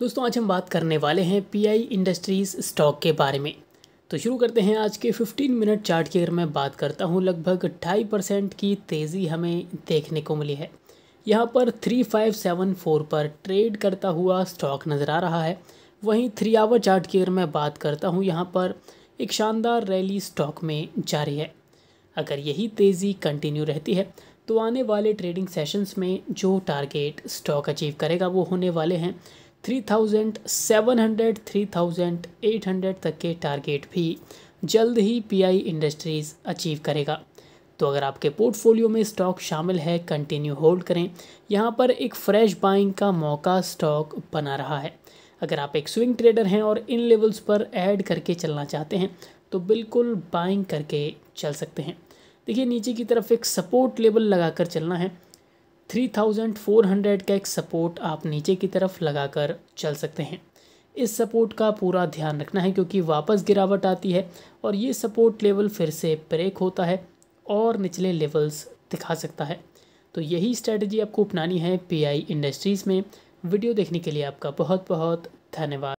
दोस्तों आज हम बात करने वाले हैं पीआई इंडस्ट्रीज़ स्टॉक के बारे में तो शुरू करते हैं आज के 15 मिनट चार्ट की अगर मैं बात करता हूँ लगभग ढाई परसेंट की तेज़ी हमें देखने को मिली है यहाँ पर 3574 पर ट्रेड करता हुआ स्टॉक नज़र आ रहा है वहीं थ्री आवर चार्ट की अगर मैं बात करता हूँ यहाँ पर एक शानदार रैली स्टॉक में जारी है अगर यही तेज़ी कंटिन्यू रहती है तो आने वाले ट्रेडिंग सेशंस में जो टारगेट स्टॉक अचीव करेगा वो होने वाले हैं 3,700 3,800 तक के टारगेट भी जल्द ही पीआई इंडस्ट्रीज़ अचीव करेगा तो अगर आपके पोर्टफोलियो में स्टॉक शामिल है कंटिन्यू होल्ड करें यहाँ पर एक फ्रेश बाइंग का मौका स्टॉक बना रहा है अगर आप एक स्विंग ट्रेडर हैं और इन लेवल्स पर ऐड करके चलना चाहते हैं तो बिल्कुल बाइंग करके चल सकते हैं देखिए नीचे की तरफ एक सपोर्ट लेवल लगाकर चलना है 3400 का एक सपोर्ट आप नीचे की तरफ लगाकर चल सकते हैं इस सपोर्ट का पूरा ध्यान रखना है क्योंकि वापस गिरावट आती है और ये सपोर्ट लेवल फिर से ब्रेक होता है और निचले लेवल्स दिखा सकता है तो यही स्ट्रेटजी आपको अपनानी है पीआई इंडस्ट्रीज़ में वीडियो देखने के लिए आपका बहुत बहुत धन्यवाद